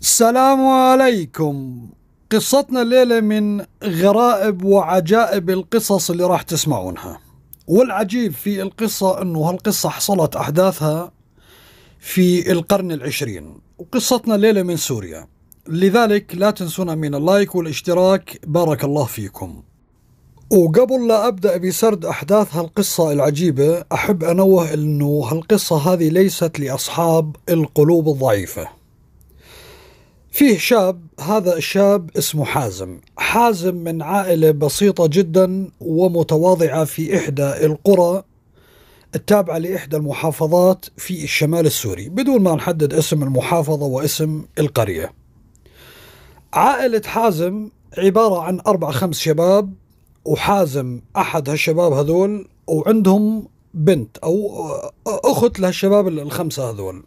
السلام عليكم قصتنا الليلة من غرائب وعجائب القصص اللي راح تسمعونها والعجيب في القصة أنه هالقصة حصلت أحداثها في القرن العشرين وقصتنا الليلة من سوريا لذلك لا تنسونا من اللايك والاشتراك بارك الله فيكم وقبل لا أبدأ بسرد أحداث هالقصة العجيبة أحب أنوه أنه هالقصة هذه ليست لأصحاب القلوب الضعيفة فيه شاب هذا الشاب اسمه حازم حازم من عائلة بسيطة جدا ومتواضعة في إحدى القرى التابعة لإحدى المحافظات في الشمال السوري بدون ما نحدد اسم المحافظة واسم القرية عائلة حازم عبارة عن أربع خمس شباب وحازم أحد هالشباب هذول وعندهم بنت أو أخت لهالشباب الخمسة هذول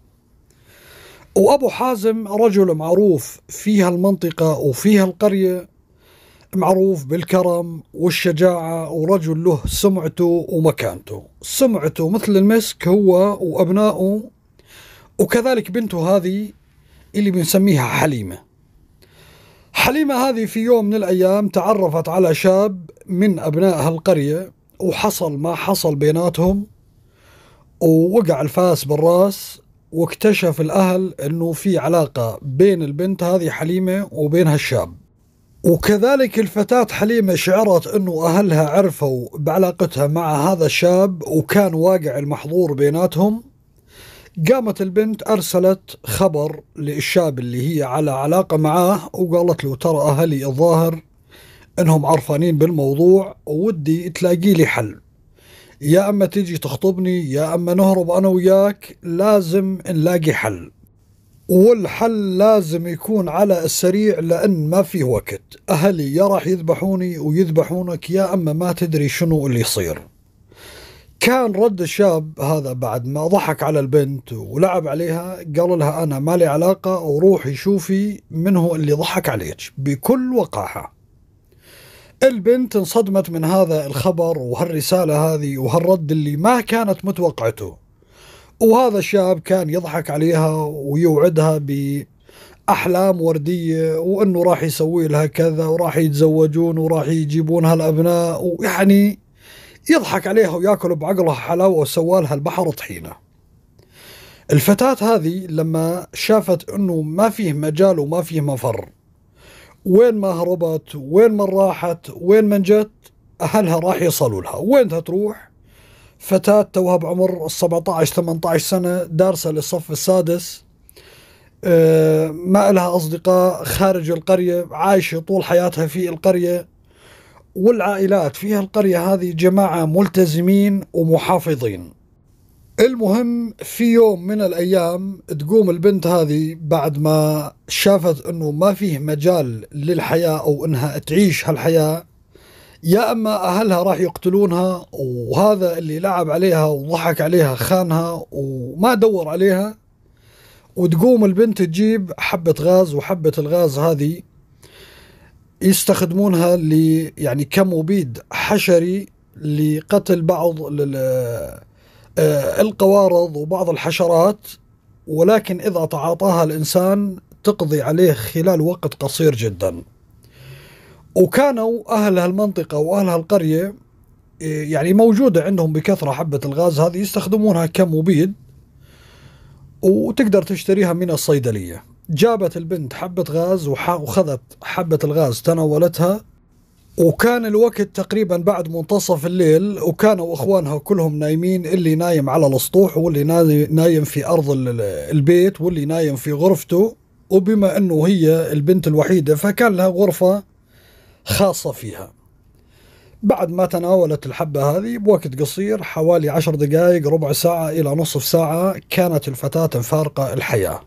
وأبو حازم رجل معروف في هالمنطقه وفي هالقريه معروف بالكرم والشجاعة ورجل له سمعته ومكانته سمعته مثل المسك هو وأبنائه وكذلك بنته هذه اللي بنسميها حليمة حليمة هذه في يوم من الأيام تعرفت على شاب من أبناء هالقرية وحصل ما حصل بيناتهم ووقع الفاس بالراس واكتشف الأهل أنه في علاقة بين البنت هذه حليمة وبين هالشاب وكذلك الفتاة حليمة شعرت أنه أهلها عرفوا بعلاقتها مع هذا الشاب وكان واقع المحظور بيناتهم قامت البنت أرسلت خبر للشاب اللي هي على علاقة معاه وقالت له ترى أهلي الظاهر أنهم عرفانين بالموضوع ودي تلاقي لي حل يا اما تيجي تخطبني يا اما نهرب انا وياك لازم نلاقي حل والحل لازم يكون على السريع لأن ما في وقت أهلي يا راح يذبحوني ويذبحونك يا أما ما تدري شنو اللي يصير كان رد الشاب هذا بعد ما ضحك على البنت ولعب عليها قال لها أنا مالي علاقة وروحي شوفي من هو اللي ضحك عليك بكل وقاحة البنت انصدمت من هذا الخبر وهالرسالة هذه وهالرد اللي ما كانت متوقعته وهذا الشاب كان يضحك عليها ويوعدها بأحلام وردية وأنه راح يسوي لها كذا وراح يتزوجون وراح يجيبون هالأبناء ويعني يضحك عليها وياكل بعقلها حلاوة وسوالها البحر طحينة الفتاة هذه لما شافت أنه ما فيه مجال وما فيه مفر وين ما هربت وين ما راحت وين من جت أهلها راح يصلوا لها وين تروح فتاة توها بعمر 17 18 سنة دارسة للصف السادس آه، ما لها أصدقاء خارج القرية عايشة طول حياتها في القرية والعائلات فيها القرية هذه جماعة ملتزمين ومحافظين المهم في يوم من الايام تقوم البنت هذه بعد ما شافت انه ما فيه مجال للحياه او انها تعيش هالحياه يا اما اهلها راح يقتلونها وهذا اللي لعب عليها وضحك عليها خانها وما دور عليها وتقوم البنت تجيب حبه غاز وحبه الغاز هذه يستخدمونها ل يعني كمبيد حشري لقتل بعض آه، القوارض وبعض الحشرات ولكن إذا تعاطاها الإنسان تقضي عليه خلال وقت قصير جدا وكانوا أهل هالمنطقة وأهل هالقرية آه، يعني موجودة عندهم بكثرة حبة الغاز هذه يستخدمونها كمبيد وتقدر تشتريها من الصيدلية جابت البنت حبة غاز وخذت حبة الغاز تناولتها وكان الوقت تقريبا بعد منتصف الليل وكانوا اخوانها كلهم نايمين اللي نايم على السطوح واللي نايم في ارض البيت واللي نايم في غرفته وبما انه هي البنت الوحيده فكان لها غرفه خاصه فيها. بعد ما تناولت الحبه هذه بوقت قصير حوالي عشر دقائق ربع ساعه الى نصف ساعه كانت الفتاه فارقه الحياه.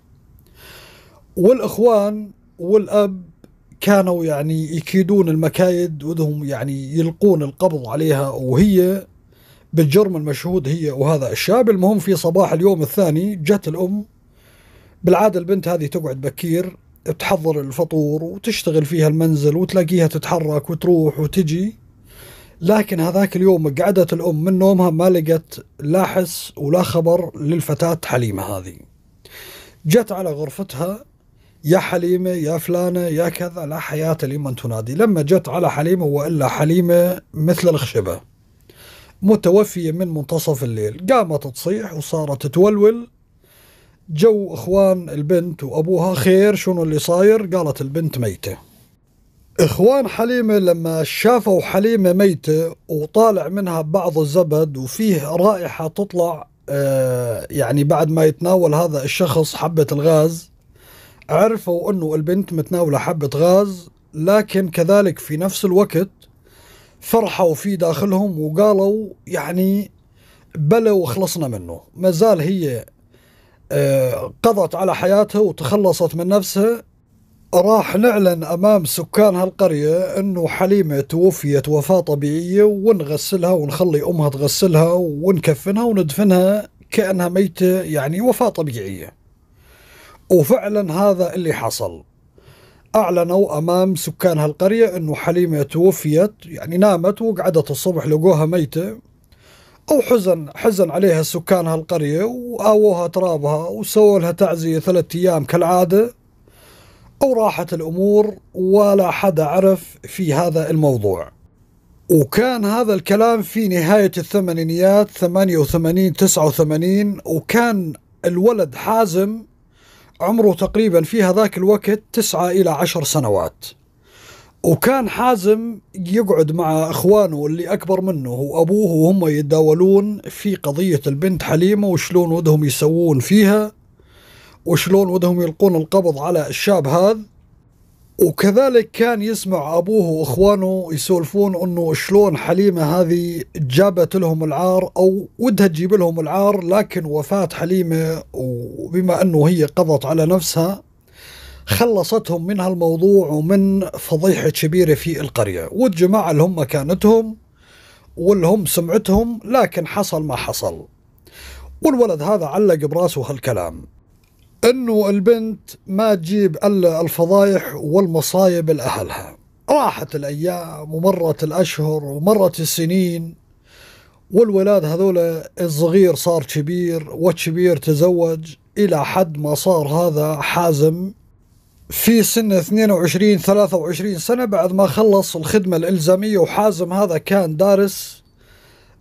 والاخوان والاب كانوا يعني يكيدون المكايد ودهم يعني يلقون القبض عليها وهي بالجرم المشهود هي وهذا الشاب المهم في صباح اليوم الثاني جت الأم بالعادة البنت هذه تقعد بكير تحضر الفطور وتشتغل فيها المنزل وتلاقيها تتحرك وتروح وتجي لكن هذاك اليوم قعدت الأم من نومها ما لقت لا حس ولا خبر للفتاة حليمة هذه جت على غرفتها يا حليمه يا فلانه يا كذا لا حياه لمن تنادي لما جت على حليمه والا حليمه مثل الخشبه متوفيه من منتصف الليل قامت تصيح وصارت تولول جو اخوان البنت وابوها خير شنو اللي صاير قالت البنت ميته اخوان حليمه لما شافوا حليمه ميته وطالع منها بعض الزبد وفيه رائحه تطلع آه، يعني بعد ما يتناول هذا الشخص حبه الغاز عرفوا أنه البنت متناولة حبة غاز لكن كذلك في نفس الوقت فرحوا في داخلهم وقالوا يعني بلى وخلصنا منه ما زال هي آه، قضت على حياتها وتخلصت من نفسها راح نعلن أمام سكان هالقرية أنه حليمة توفيت وفاة طبيعية ونغسلها ونخلي أمها تغسلها ونكفنها وندفنها كأنها ميتة يعني وفاة طبيعية وفعلا هذا اللي حصل أعلنوا أمام سكان هالقرية أنه حليمة توفيت يعني نامت وقعدت الصبح لقوها ميتة أو حزن حزن عليها سكان هالقرية وآووها ترابها وسووا لها تعزية ثلاثة أيام كالعادة أو راحت الأمور ولا حدا عرف في هذا الموضوع وكان هذا الكلام في نهاية الثمانينيات 88 89 وكان الولد حازم عمره تقريبا في هذاك الوقت تسعة إلى عشر سنوات وكان حازم يقعد مع اخوانه اللي اكبر منه وابوه وهم يتداولون في قضيه البنت حليمه وشلون ودهم يسوون فيها وشلون ودهم يلقون القبض على الشاب هذا وكذلك كان يسمع أبوه وإخوانه يسولفون أنه شلون حليمة هذه جابت لهم العار أو ودها تجيب لهم العار لكن وفاة حليمة وبما أنه هي قضت على نفسها خلصتهم من هالموضوع ومن فضيحة كبيرة في القرية والجماعة اللي هم كانتهم واللي هم سمعتهم لكن حصل ما حصل والولد هذا علق براسه هالكلام انه البنت ما تجيب الا الفضايح والمصايب لاهلها راحت الايام ومرت الاشهر ومرت السنين والولاد هذول الصغير صار كبير والكبير تزوج الى حد ما صار هذا حازم في سن 22 23 سنة بعد ما خلص الخدمة الإلزامية وحازم هذا كان دارس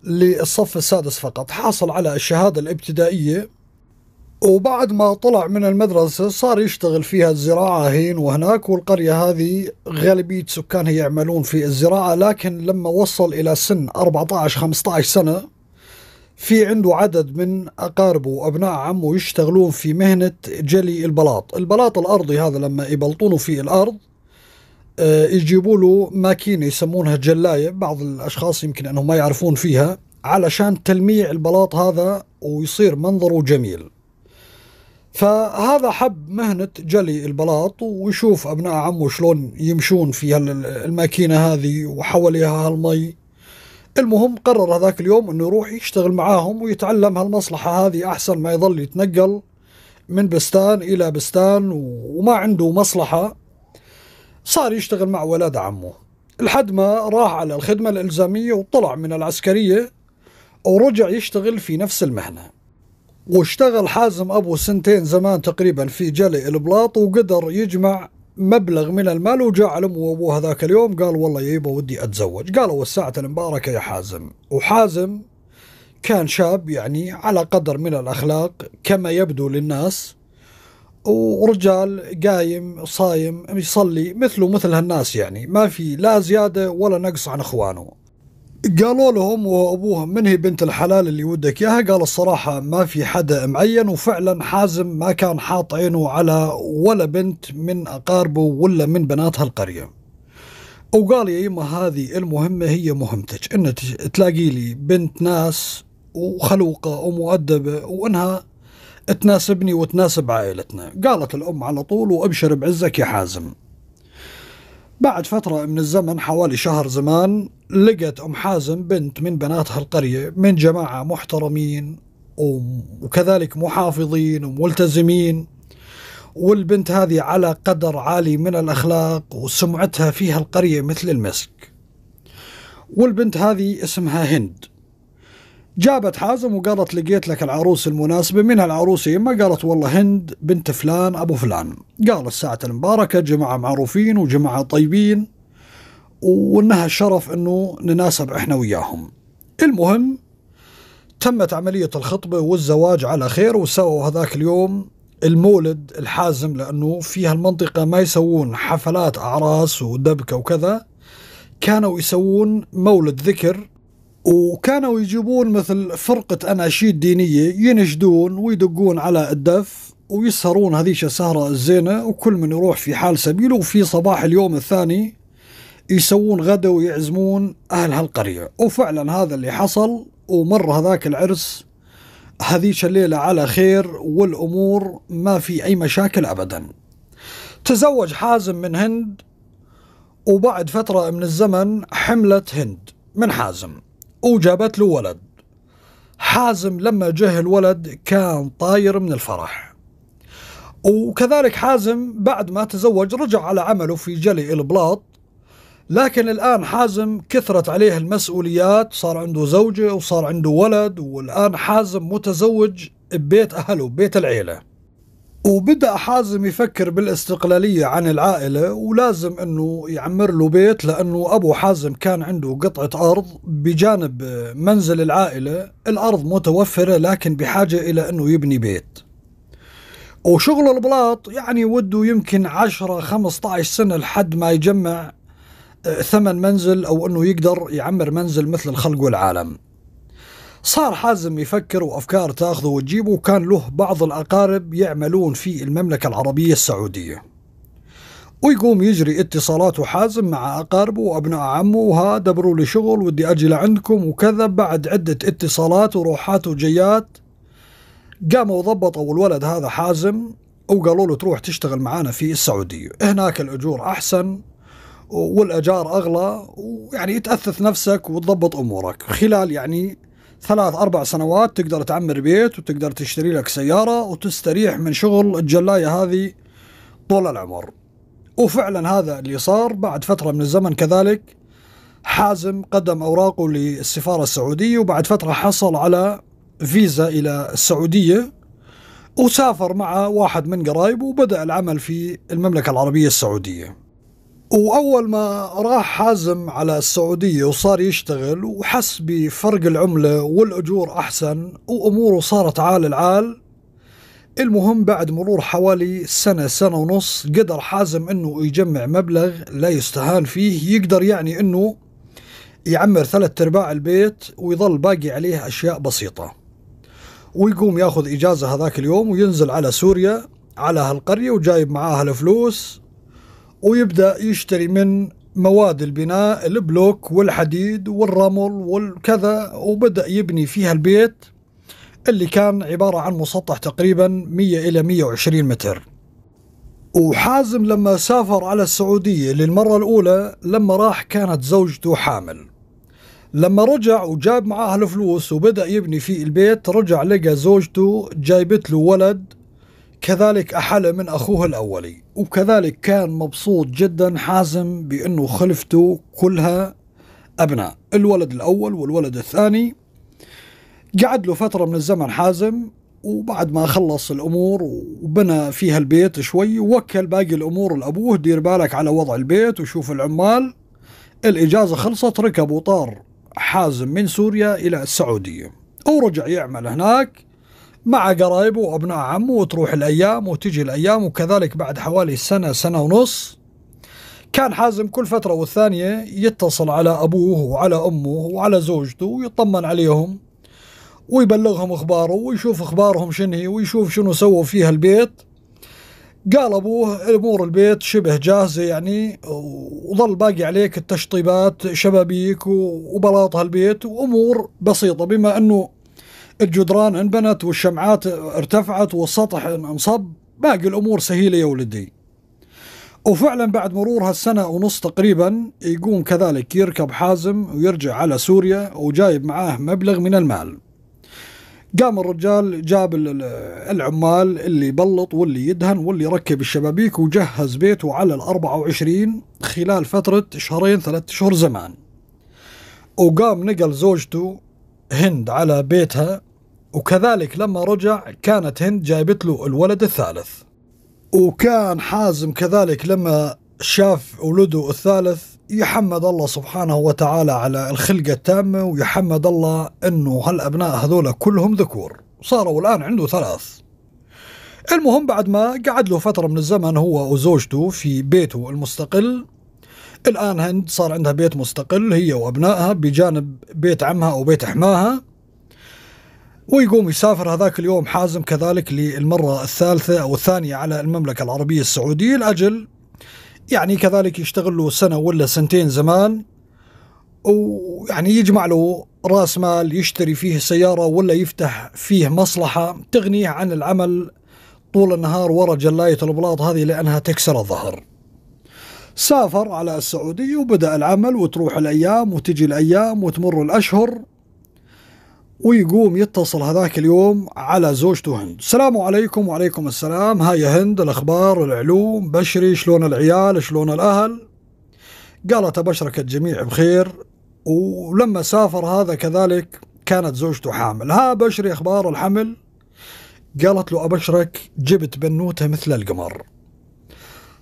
للصف السادس فقط حاصل على الشهادة الابتدائية وبعد ما طلع من المدرسة صار يشتغل فيها الزراعة هين وهناك والقرية هذه غالبية سكانها يعملون في الزراعة لكن لما وصل إلى سن 14-15 سنة في عنده عدد من أقاربه وأبناء عمه يشتغلون في مهنة جلي البلاط البلاط الأرضي هذا لما يبلطونه في الأرض آه، يجيبوا له ماكينة يسمونها جلاية بعض الأشخاص يمكن أنهم ما يعرفون فيها علشان تلميع البلاط هذا ويصير منظره جميل فهذا حب مهنة جلي البلاط ويشوف أبناء عمه شلون يمشون في الماكينة هذه وحواليها هالمي المهم قرر هذاك اليوم أنه يروح يشتغل معاهم ويتعلم هالمصلحة هذه أحسن ما يظل يتنقل من بستان إلى بستان وما عنده مصلحة صار يشتغل مع ولاد عمه لحد ما راح على الخدمة الإلزامية وطلع من العسكرية ورجع يشتغل في نفس المهنة واشتغل حازم أبو سنتين زمان تقريبا في جلي البلاط وقدر يجمع مبلغ من المال وجاء على امه وابوه هذاك اليوم قال والله يا يبا ودي اتزوج قالوا الساعة المباركة يا حازم وحازم كان شاب يعني على قدر من الاخلاق كما يبدو للناس ورجال قايم صايم يصلي مثله مثل هالناس يعني ما في لا زيادة ولا نقص عن اخوانه قالوا لهم وابوها من هي بنت الحلال اللي ودك اياها قال الصراحه ما في حدا معين وفعلا حازم ما كان حاط عينه على ولا بنت من اقاربه ولا من بنات هالقريه وقال يا يما هذه المهمه هي مهمتك ان تلاقي لي بنت ناس وخلوقه ومؤدبه وانها تناسبني وتناسب عائلتنا قالت الام على طول وابشر بعزك يا حازم بعد فتره من الزمن حوالي شهر زمان لقت أم حازم بنت من بناتها القرية من جماعة محترمين وكذلك محافظين وملتزمين والبنت هذه على قدر عالي من الأخلاق وسمعتها فيها القرية مثل المسك والبنت هذه اسمها هند جابت حازم وقالت لقيت لك العروس المناسبة من العروس إما قالت والله هند بنت فلان أبو فلان قال الساعة المباركة جماعة معروفين وجماعة طيبين وانها شرف انه نناسب احنا وياهم. المهم تمت عمليه الخطبه والزواج على خير وسووا هذاك اليوم المولد الحازم لانه في هالمنطقه ما يسوون حفلات اعراس ودبكه وكذا كانوا يسوون مولد ذكر وكانوا يجيبون مثل فرقة أناشيد دينية ينشدون ويدقون على الدف ويسهرون هذيش السهرة الزينة وكل من يروح في حال سبيله وفي صباح اليوم الثاني يسوون غدا ويعزمون اهل هالقريه وفعلا هذا اللي حصل ومر هذاك العرس هذيك الليله على خير والامور ما في اي مشاكل ابدا تزوج حازم من هند وبعد فتره من الزمن حملت هند من حازم وجابت له ولد حازم لما جه الولد كان طاير من الفرح وكذلك حازم بعد ما تزوج رجع على عمله في جلي البلاط لكن الآن حازم كثرت عليه المسؤوليات صار عنده زوجة وصار عنده ولد والآن حازم متزوج ببيت أهله ببيت العيلة وبدأ حازم يفكر بالاستقلالية عن العائلة ولازم أنه يعمر له بيت لأنه أبو حازم كان عنده قطعة أرض بجانب منزل العائلة الأرض متوفرة لكن بحاجة إلى أنه يبني بيت وشغل البلاط يعني وده يمكن 10 15 سنة لحد ما يجمع ثمن منزل أو أنه يقدر يعمر منزل مثل الخلق والعالم صار حازم يفكر وأفكار تاخذه وتجيبه وكان له بعض الأقارب يعملون في المملكة العربية السعودية ويقوم يجري اتصالات حازم مع أقاربه وأبناء عمه وها دبروا لي شغل ودي أجي لعندكم وكذا بعد عدة اتصالات وروحات وجيات قاموا ضبطوا الولد هذا حازم وقالوا له تروح تشتغل معانا في السعودية هناك الأجور أحسن والاجار اغلى ويعني تاثث نفسك وتضبط امورك خلال يعني ثلاث اربع سنوات تقدر تعمر بيت وتقدر تشتري لك سياره وتستريح من شغل الجلايه هذه طول العمر. وفعلا هذا اللي صار بعد فتره من الزمن كذلك حازم قدم اوراقه للسفاره السعوديه وبعد فتره حصل على فيزا الى السعوديه وسافر مع واحد من قرايبه وبدا العمل في المملكه العربيه السعوديه. وأول ما راح حازم على السعودية وصار يشتغل وحس بفرق العملة والأجور أحسن وأموره صارت عال العال المهم بعد مرور حوالي سنة سنة ونص قدر حازم أنه يجمع مبلغ لا يستهان فيه يقدر يعني أنه يعمر ثلاث أرباع البيت ويظل باقي عليه أشياء بسيطة ويقوم ياخذ إجازة هذاك اليوم وينزل على سوريا على هالقرية وجايب معاها الفلوس ويبدأ يشتري من مواد البناء البلوك والحديد والرمل والكذا وبدأ يبني فيها البيت اللي كان عبارة عن مسطح تقريبا 100 إلى 120 متر وحازم لما سافر على السعودية للمرة الأولى لما راح كانت زوجته حامل لما رجع وجاب معاه الفلوس وبدأ يبني في البيت رجع لقى زوجته جايبت له ولد كذلك أحل من أخوه الأولي وكذلك كان مبسوط جدا حازم بأنه خلفته كلها أبناء الولد الأول والولد الثاني قعد له فترة من الزمن حازم وبعد ما خلص الأمور وبنى فيها البيت شوي ووكل باقي الأمور لأبوه دير بالك على وضع البيت وشوف العمال الإجازة خلصت ركب وطار حازم من سوريا إلى السعودية ورجع يعمل هناك مع قرايبه وأبناء عمه وتروح الأيام وتجي الأيام وكذلك بعد حوالي سنة سنة ونص كان حازم كل فترة والثانية يتصل على أبوه وعلى أمه وعلى زوجته ويطمن عليهم ويبلغهم أخباره ويشوف أخبارهم شنهي ويشوف شنو سووا فيها البيت قال أبوه أمور البيت شبه جاهزة يعني وظل باقي عليك التشطيبات شبابيك وبلاط هالبيت وأمور بسيطة بما أنه الجدران انبنت والشمعات ارتفعت والسطح انصب باقي الأمور سهيلة يا ولدي وفعلا بعد مرور هالسنة ونص تقريبا يقوم كذلك يركب حازم ويرجع على سوريا وجايب معاه مبلغ من المال قام الرجال جاب العمال اللي يبلط واللي يدهن واللي يركب الشبابيك وجهز بيته على ال 24 خلال فترة شهرين ثلاثة شهور زمان وقام نقل زوجته هند على بيتها وكذلك لما رجع كانت هند جايبت له الولد الثالث وكان حازم كذلك لما شاف ولده الثالث يحمد الله سبحانه وتعالى على الخلقة التامة ويحمد الله أنه هالأبناء هذول كلهم ذكور صاروا الآن عنده ثلاث المهم بعد ما قعد له فترة من الزمن هو وزوجته في بيته المستقل الآن هند صار عندها بيت مستقل هي وأبنائها بجانب بيت عمها أو بيت حماها ويقوم يسافر هذاك اليوم حازم كذلك للمرة الثالثة أو الثانية على المملكة العربية السعودية لأجل يعني كذلك يشتغل له سنة ولا سنتين زمان ويعني يجمع له راس مال يشتري فيه سيارة ولا يفتح فيه مصلحة تغنيه عن العمل طول النهار ورا جلاية البلاط هذه لأنها تكسر الظهر سافر على السعودية وبدأ العمل وتروح الأيام وتجي الأيام وتمر الأشهر ويقوم يتصل هذاك اليوم على زوجته هند السلام عليكم وعليكم السلام هاي هند الأخبار العلوم بشري شلون العيال شلون الأهل قالت أبشرك الجميع بخير ولما سافر هذا كذلك كانت زوجته حامل ها بشري أخبار الحمل قالت له أبشرك جبت بنوتة مثل القمر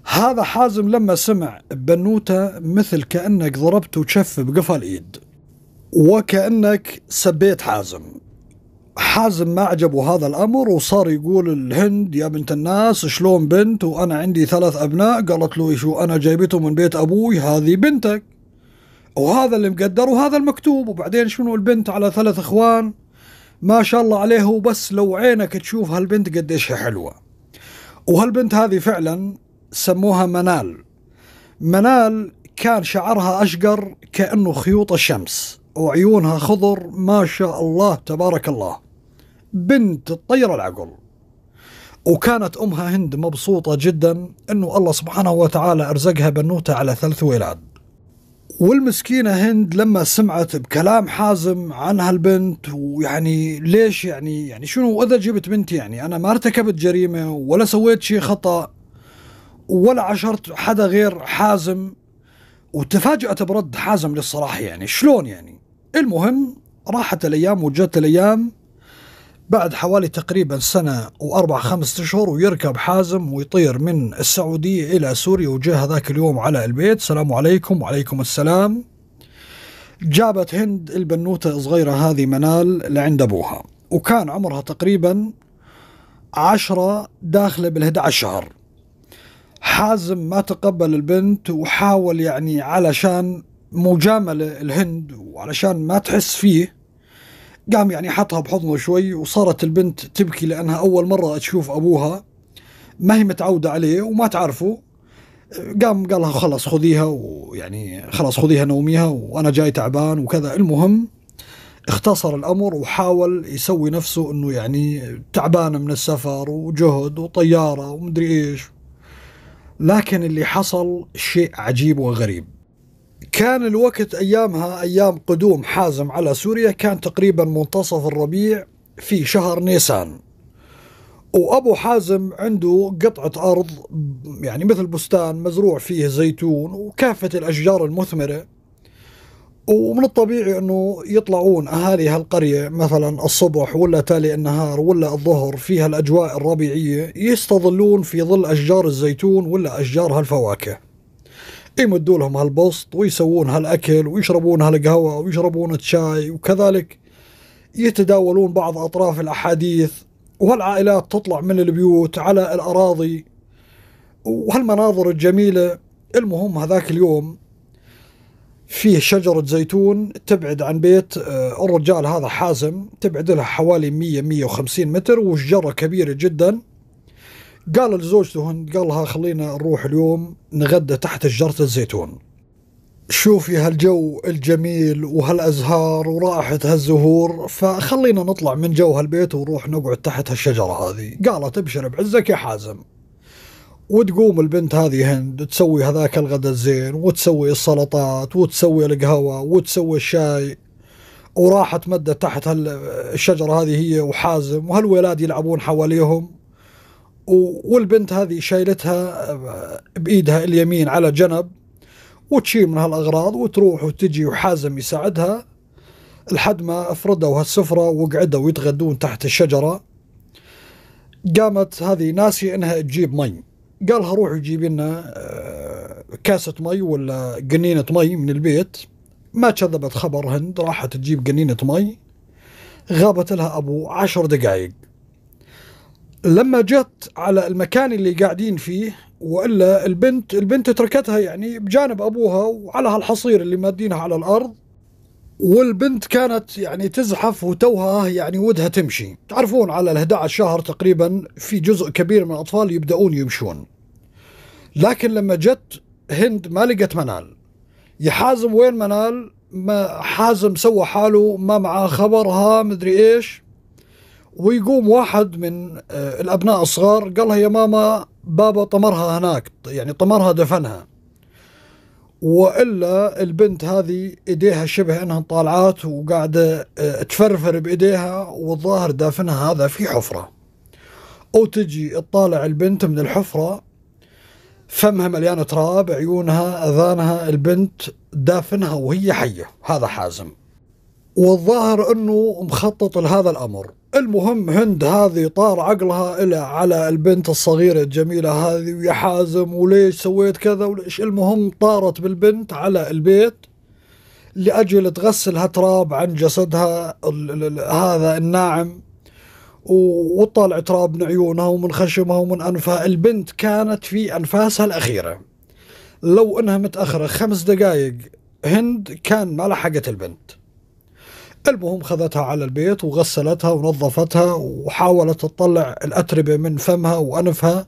هذا حازم لما سمع بنوته مثل كأنك ضربته وشف بقفل الإيد وكأنك سبيت حازم حازم ما عجبه هذا الأمر وصار يقول الهند يا بنت الناس شلون بنت وأنا عندي ثلاث أبناء قالت له شو أنا جايبته من بيت أبوي هذه بنتك وهذا اللي مقدر وهذا المكتوب وبعدين شنو البنت على ثلاث إخوان ما شاء الله عليه وبس لو عينك تشوف هالبنت قديش هي حلوة وهالبنت هذه فعلا سموها منال منال كان شعرها أشقر كأنه خيوط الشمس وعيونها خضر ما شاء الله تبارك الله بنت الطير العقل وكانت أمها هند مبسوطة جدا أنه الله سبحانه وتعالى أرزقها بنوتة على ثلث ولاد والمسكينة هند لما سمعت بكلام حازم عن هالبنت ويعني ليش يعني يعني شنو إذا جبت بنتي يعني أنا ما ارتكبت جريمة ولا سويت شيء خطأ ولا عشرت حدا غير حازم وتفاجأت برد حازم للصراحة يعني شلون يعني المهم راحت الأيام وجت الأيام بعد حوالي تقريبا سنة وأربع خمسة أشهر ويركب حازم ويطير من السعودية إلى سوريا وجاء هذاك اليوم على البيت سلام عليكم وعليكم السلام جابت هند البنوتة الصغيرة هذه منال لعند أبوها وكان عمرها تقريبا عشرة داخلة بالهدى شهر حازم ما تقبل البنت وحاول يعني علشان مجاملة الهند وعلشان ما تحس فيه قام يعني حطها بحضنه شوي وصارت البنت تبكي لأنها أول مرة تشوف أبوها ما هي متعودة عليه وما تعرفه قام قالها خلاص خذيها ويعني خلاص خذيها نوميها وأنا جاي تعبان وكذا المهم اختصر الأمر وحاول يسوي نفسه أنه يعني تعبان من السفر وجهد وطيارة ومدري إيش لكن اللي حصل شيء عجيب وغريب كان الوقت أيامها أيام قدوم حازم على سوريا كان تقريبا منتصف الربيع في شهر نيسان وأبو حازم عنده قطعة أرض يعني مثل بستان مزروع فيه زيتون وكافة الأشجار المثمرة ومن الطبيعي انه يطلعون اهالي هالقريه مثلا الصبح ولا تالي النهار ولا الظهر في هالاجواء الربيعيه يستظلون في ظل اشجار الزيتون ولا اشجار هالفواكه. يمدوا لهم هالبسط ويسوون هالاكل ويشربون هالقهوه ويشربون الشاي وكذلك يتداولون بعض اطراف الاحاديث وهالعائلات تطلع من البيوت على الاراضي وهالمناظر الجميله المهم هذاك اليوم فيه شجرة زيتون تبعد عن بيت آه، الرجال هذا حازم تبعد لها حوالي 100 150 متر وشجرة كبيرة جدا قال لزوجته قال لها خلينا نروح اليوم نغدى تحت شجرة الزيتون شوفي هالجو الجميل وهالازهار ورائحة هالزهور فخلينا نطلع من جو هالبيت ونروح نقعد تحت هالشجرة هذه قالت ابشر بعزك يا حازم وتقوم البنت هذه هند تسوي هذاك الغداء الزين وتسوي السلطات وتسوي القهوة وتسوي الشاي وراحت مدة تحت الشجرة هذه هي وحازم وهالولاد يلعبون حواليهم والبنت هذه شايلتها بإيدها اليمين على جنب وتشيل من هالأغراض وتروح وتجي وحازم يساعدها لحد ما أفردوا هالسفرة وقعدوا يتغدون تحت الشجرة قامت هذه ناسي انها تجيب مي قالها روحي جيبي لنا آه، كاسة مي ولا قنينة مي من البيت ما كذبت خبر هند راحت تجيب قنينة مي غابت لها أبو عشر دقائق لما جت على المكان اللي قاعدين فيه والا البنت البنت تركتها يعني بجانب ابوها وعلى هالحصير اللي مادينها على الارض والبنت كانت يعني تزحف وتوها يعني ودها تمشي تعرفون على ال11 شهر تقريبا في جزء كبير من الأطفال يبدأون يمشون لكن لما جت هند ما لقت منال يا حازم وين منال ما حازم سوى حاله ما معاه خبرها مدري ايش ويقوم واحد من آه، الابناء الصغار قال لها يا ماما بابا طمرها هناك يعني طمرها دفنها والا البنت هذه ايديها شبه انها طالعات وقاعده آه، تفرفر بايديها والظاهر دافنها هذا في حفره او تجي تطالع البنت من الحفره فمها مليان تراب عيونها اذانها البنت دافنها وهي حيه هذا حازم والظاهر انه مخطط لهذا الامر المهم هند هذه طار عقلها إلى على البنت الصغيرة الجميلة هذه ويا حازم وليش سويت كذا وليش المهم طارت بالبنت على البيت لأجل تغسلها تراب عن جسدها هذا الناعم وطالع تراب من عيونها ومن خشمها ومن أنفها البنت كانت في أنفاسها الأخيرة لو أنها متأخرة خمس دقائق هند كان ما لحقت البنت المهم خذتها على البيت وغسلتها ونظفتها وحاولت تطلع الأتربة من فمها وأنفها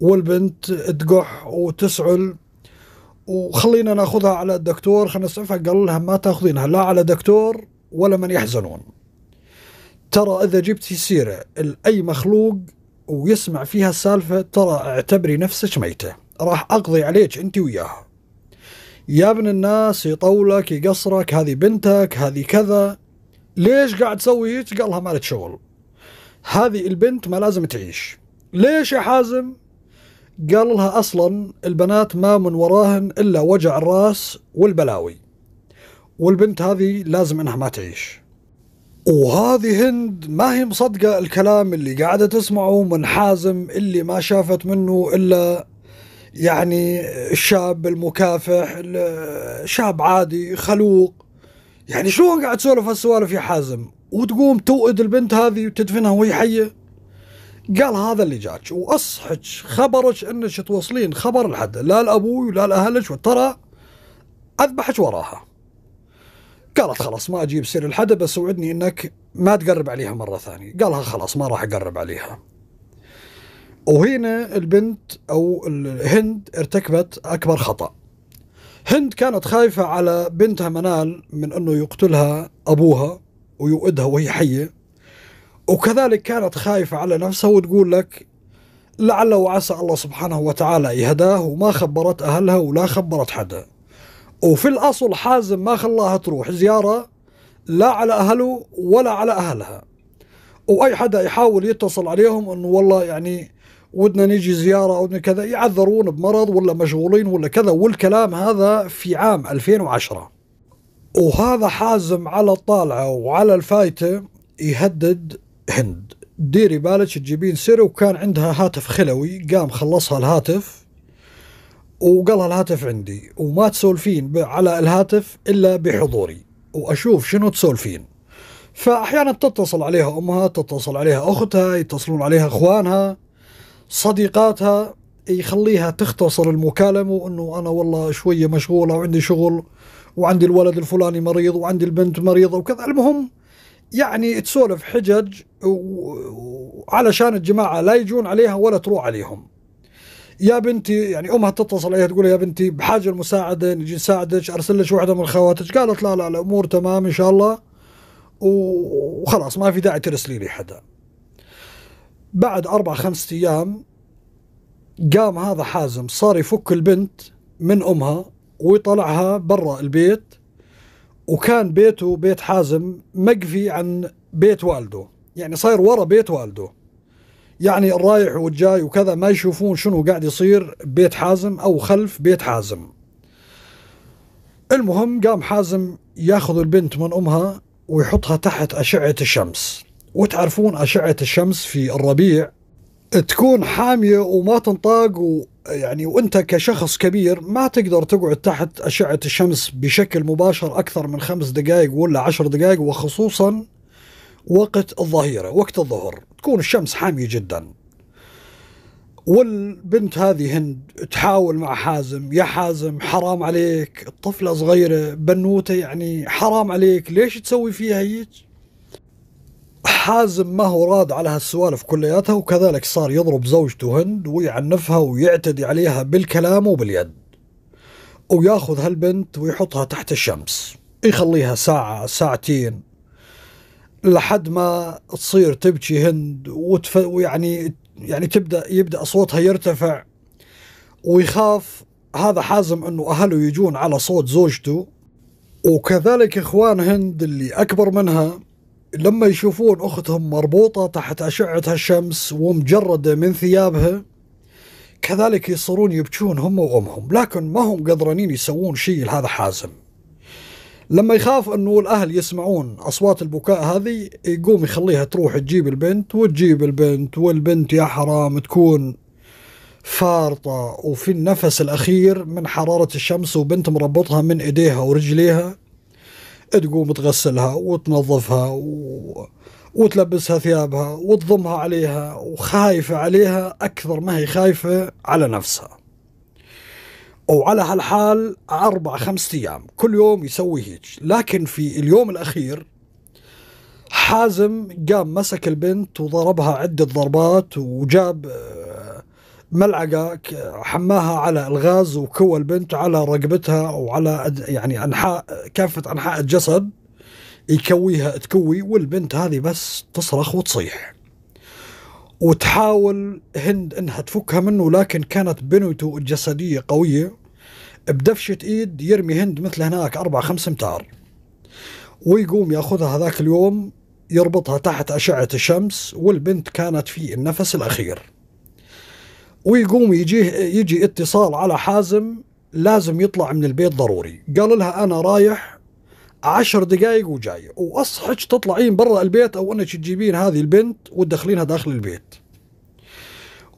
والبنت تقح وتسعل وخلينا ناخذها على الدكتور خلينا نسعفها قال لها ما تاخذينها لا على دكتور ولا من يحزنون ترى اذا جبتي سيره لاي مخلوق ويسمع فيها السالفه ترى اعتبري نفسك ميته راح اقضي عليك انت وياها يا ابن الناس يطولك يقصرك هذه بنتك هذه كذا ليش قاعد تسوي هيك قال لها شغل هذه البنت ما لازم تعيش ليش يا حازم قال لها اصلا البنات ما من وراهن الا وجع الراس والبلاوي والبنت هذه لازم انها ما تعيش وهذه هند ما هي مصدقة الكلام اللي قاعدة تسمعه من حازم اللي ما شافت منه إلا يعني الشاب المكافح شاب عادي خلوق يعني شلون قاعد تسولف هالسوالف يا حازم وتقوم توئد البنت هذه وتدفنها وهي حيه قال هذا اللي جاك واصحك خبرك انك توصلين خبر لحد لا لابوي ولا لاهلك وترى اذبحك وراها قالت خلاص ما اجيب سير الحدا بس وعدني انك ما تقرب عليها مره ثانيه قالها خلاص ما راح اقرب عليها وهنا البنت أو هند ارتكبت أكبر خطأ هند كانت خايفة على بنتها منال من أنه يقتلها أبوها ويؤدها وهي حية وكذلك كانت خايفة على نفسها وتقول لك لعل وعسى الله سبحانه وتعالى يهداه وما خبرت أهلها ولا خبرت حدا وفي الأصل حازم ما خلاها تروح زيارة لا على أهله ولا على أهلها وأي حدا يحاول يتصل عليهم أنه والله يعني ودنا نيجي زياره ودنا كذا يعذرون بمرض ولا مشغولين ولا كذا والكلام هذا في عام 2010 وهذا حازم على الطالعه وعلى الفايته يهدد هند ديري بالك تجيبين سيري وكان عندها هاتف خلوي قام خلصها الهاتف وقال الهاتف عندي وما تسولفين على الهاتف الا بحضوري واشوف شنو تسولفين فاحيانا تتصل عليها امها تتصل عليها اختها يتصلون عليها اخوانها صديقاتها يخليها تختصر المكالمة وأنه أنا والله شوية مشغولة وعندي شغل وعندي الولد الفلاني مريض وعندي البنت مريضة وكذا المهم يعني تسولف حجج وعلشان الجماعة لا يجون عليها ولا تروح عليهم يا بنتي يعني امها تتصل عليها تقول يا بنتي بحاجه لمساعده نجي نساعدك ارسل لك واحده من خواتك قالت لا لا الامور تمام ان شاء الله وخلاص ما في داعي ترسلي لي حدا بعد أربع خمسة أيام قام هذا حازم صار يفك البنت من أمها ويطلعها برا البيت وكان بيته بيت حازم مقفي عن بيت والده يعني صاير ورا بيت والده يعني الرايح والجاي وكذا ما يشوفون شنو قاعد يصير بيت حازم أو خلف بيت حازم المهم قام حازم ياخذ البنت من أمها ويحطها تحت أشعة الشمس وتعرفون أشعة الشمس في الربيع تكون حامية وما تنطاق ويعني وانت كشخص كبير ما تقدر تقعد تحت أشعة الشمس بشكل مباشر أكثر من خمس دقائق ولا عشر دقائق وخصوصا وقت الظهيرة وقت الظهر تكون الشمس حامية جدا والبنت هذه هند تحاول مع حازم يا حازم حرام عليك الطفلة صغيرة بنوتة يعني حرام عليك ليش تسوي فيها هيك حازم ما هو راد على هالسوالف كلياتها وكذلك صار يضرب زوجته هند ويعنفها ويعتدي عليها بالكلام وباليد وياخذ هالبنت ويحطها تحت الشمس يخليها ساعة ساعتين لحد ما تصير تبكي هند وتف... ويعني يعني تبدا يبدا صوتها يرتفع ويخاف هذا حازم انه اهله يجون على صوت زوجته وكذلك اخوان هند اللي اكبر منها لما يشوفون أختهم مربوطة تحت أشعة الشمس ومجردة من ثيابها كذلك يصيرون يبكون هم وأمهم لكن ما هم قدرانين يسوون شيء لهذا حازم لما يخاف أنه الأهل يسمعون أصوات البكاء هذه يقوم يخليها تروح تجيب البنت وتجيب البنت والبنت يا حرام تكون فارطة وفي النفس الأخير من حرارة الشمس وبنت مربطها من إيديها ورجليها تقوم تغسلها وتنظفها و... وتلبسها ثيابها وتضمها عليها وخايفة عليها أكثر ما هي خايفة على نفسها وعلى هالحال أربع خمسة أيام كل يوم يسوي هيك لكن في اليوم الأخير حازم قام مسك البنت وضربها عدة ضربات وجاب ملعقة حماها على الغاز وكوى البنت على رقبتها وعلى يعني أنحاء كافة أنحاء الجسد يكويها تكوي والبنت هذه بس تصرخ وتصيح وتحاول هند انها تفكها منه لكن كانت بنته الجسدية قوية بدفشة ايد يرمي هند مثل هناك اربع خمس امتار ويقوم ياخذها هذاك اليوم يربطها تحت اشعة الشمس والبنت كانت في النفس الاخير ويقوم يجيه يجي اتصال على حازم لازم يطلع من البيت ضروري قال لها أنا رايح عشر دقائق وجاي وأصحك تطلعين برا البيت أو أنك تجيبين هذه البنت وتدخلينها داخل البيت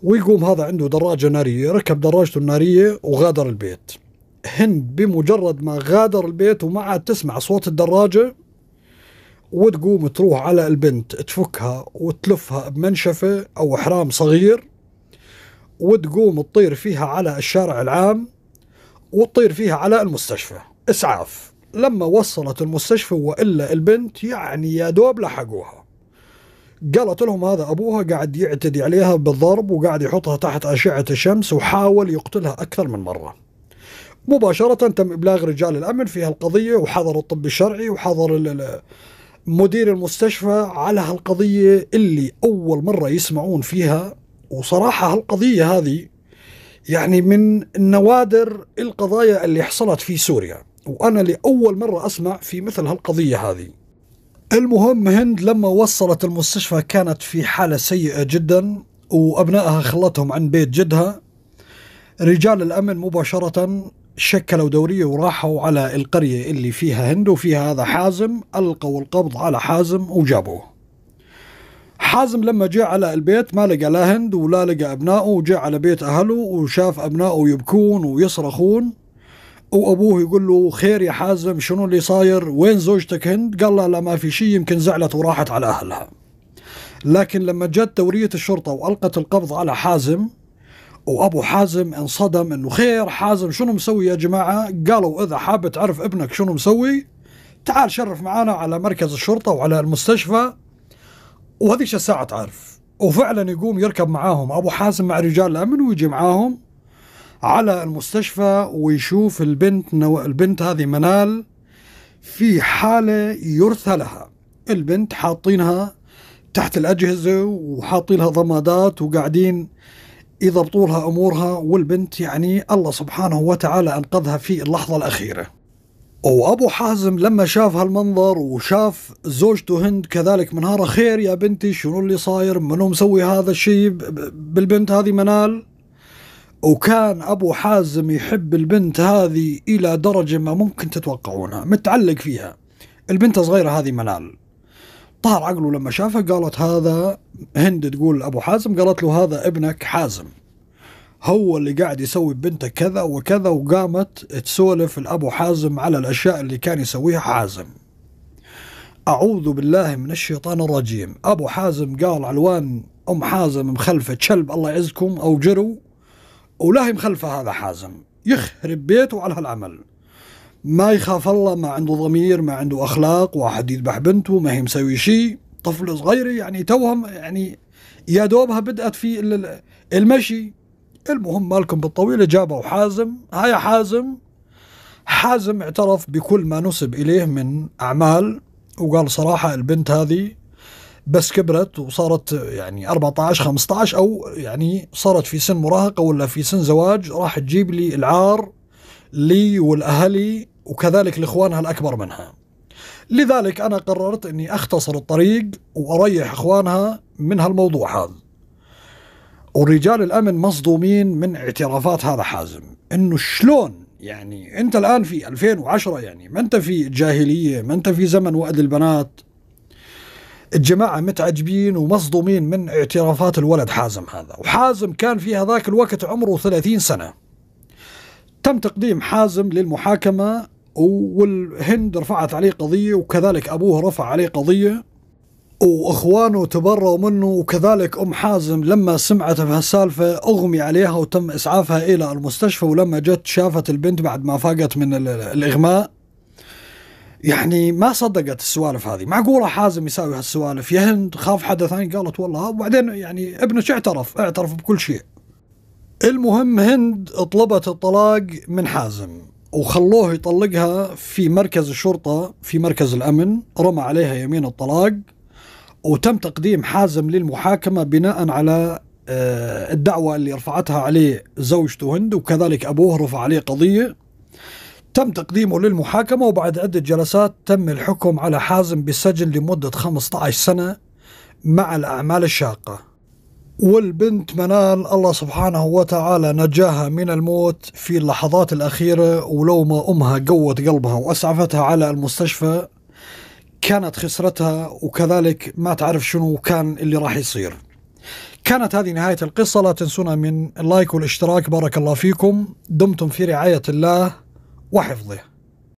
ويقوم هذا عنده دراجة نارية ركب دراجته النارية وغادر البيت هند بمجرد ما غادر البيت وما عاد تسمع صوت الدراجة وتقوم تروح على البنت تفكها وتلفها بمنشفة أو حرام صغير وتقوم تطير فيها على الشارع العام وتطير فيها على المستشفى اسعاف لما وصلت المستشفى والا البنت يعني يا دوب لحقوها قالت لهم هذا ابوها قاعد يعتدي عليها بالضرب وقاعد يحطها تحت اشعه الشمس وحاول يقتلها اكثر من مره مباشرة تم إبلاغ رجال الأمن في هالقضية وحضر الطب الشرعي وحضر مدير المستشفى على هالقضية اللي أول مرة يسمعون فيها وصراحة هالقضية هذه يعني من نوادر القضايا اللي حصلت في سوريا وأنا لأول مرة أسمع في مثل هالقضية هذه المهم هند لما وصلت المستشفى كانت في حالة سيئة جدا وأبنائها خلتهم عن بيت جدها رجال الأمن مباشرة شكلوا دورية وراحوا على القرية اللي فيها هند وفيها هذا حازم ألقوا القبض على حازم وجابوه حازم لما جاء على البيت ما لقى لا هند ولا لقى أبنائه وجاء على بيت أهله وشاف أبنائه يبكون ويصرخون وأبوه يقول له خير يا حازم شنو اللي صاير وين زوجتك هند قال له لا ما في شيء يمكن زعلت وراحت على أهلها لكن لما جت دورية الشرطة وألقت القبض على حازم وابو حازم انصدم انه خير حازم شنو مسوي يا جماعه؟ قالوا اذا حاب تعرف ابنك شنو مسوي تعال شرف معنا على مركز الشرطه وعلى المستشفى وهذيك الساعة تعرف وفعلا يقوم يركب معاهم أبو حازم مع رجال الأمن ويجي معاهم على المستشفى ويشوف البنت نو... البنت هذه منال في حالة يرثى لها البنت حاطينها تحت الأجهزة وحاطين لها ضمادات وقاعدين يضبطوا لها أمورها والبنت يعني الله سبحانه وتعالى أنقذها في اللحظة الأخيرة وابو حازم لما شاف هالمنظر وشاف زوجته هند كذلك منهارة خير يا بنتي شنو اللي صاير منو مسوي هذا الشيء بالبنت هذه منال وكان ابو حازم يحب البنت هذه الى درجه ما ممكن تتوقعونها متعلق فيها البنت الصغيره هذه منال طار عقله لما شافها قالت هذا هند تقول ابو حازم قالت له هذا ابنك حازم هو اللي قاعد يسوي ببنته كذا وكذا وقامت تسولف لأبو حازم على الأشياء اللي كان يسويها حازم أعوذ بالله من الشيطان الرجيم أبو حازم قال علوان أم حازم مخلفة كلب الله يعزكم أو جرو ولا هي مخلفة هذا حازم يخرب بيته على هالعمل ما يخاف الله ما عنده ضمير ما عنده أخلاق واحد يذبح بنته ما هي مسوي شيء طفل صغير يعني توهم يعني يا دوبها بدأت في المشي المهم مالكم بالطويلة جابوا حازم هيا حازم حازم اعترف بكل ما نسب إليه من أعمال وقال صراحة البنت هذه بس كبرت وصارت يعني 14 15 أو يعني صارت في سن مراهقة ولا في سن زواج راح تجيب لي العار لي ولأهلي وكذلك لإخوانها الأكبر منها لذلك أنا قررت أني أختصر الطريق وأريح إخوانها من هالموضوع هذا ورجال الامن مصدومين من اعترافات هذا حازم انه شلون يعني انت الان في 2010 يعني ما انت في جاهليه ما انت في زمن وأد البنات الجماعة متعجبين ومصدومين من اعترافات الولد حازم هذا وحازم كان في هذاك الوقت عمره 30 سنة تم تقديم حازم للمحاكمة والهند رفعت عليه قضية وكذلك أبوه رفع عليه قضية واخوانه تبروا منه وكذلك ام حازم لما سمعت بهالسالفه اغمي عليها وتم اسعافها الى المستشفى ولما جت شافت البنت بعد ما فاقت من الاغماء يعني ما صدقت السوالف هذه معقولة حازم يساوي هالسوالف يا هند خاف حدا ثاني قالت والله وبعدين يعني ابنك اعترف اعترف بكل شيء المهم هند طلبت الطلاق من حازم وخلوه يطلقها في مركز الشرطة في مركز الأمن رمى عليها يمين الطلاق وتم تقديم حازم للمحاكمة بناء على آه، الدعوة اللي رفعتها عليه زوجته هند وكذلك أبوه رفع عليه قضية تم تقديمه للمحاكمة وبعد عدة جلسات تم الحكم على حازم بالسجن لمدة 15 سنة مع الأعمال الشاقة والبنت منال الله سبحانه وتعالى نجاها من الموت في اللحظات الأخيرة ولو ما أمها قوت قلبها وأسعفتها على المستشفى كانت خسرتها وكذلك ما تعرف شنو كان اللي راح يصير كانت هذه نهاية القصة لا تنسونا من اللايك والاشتراك بارك الله فيكم دمتم في رعاية الله وحفظه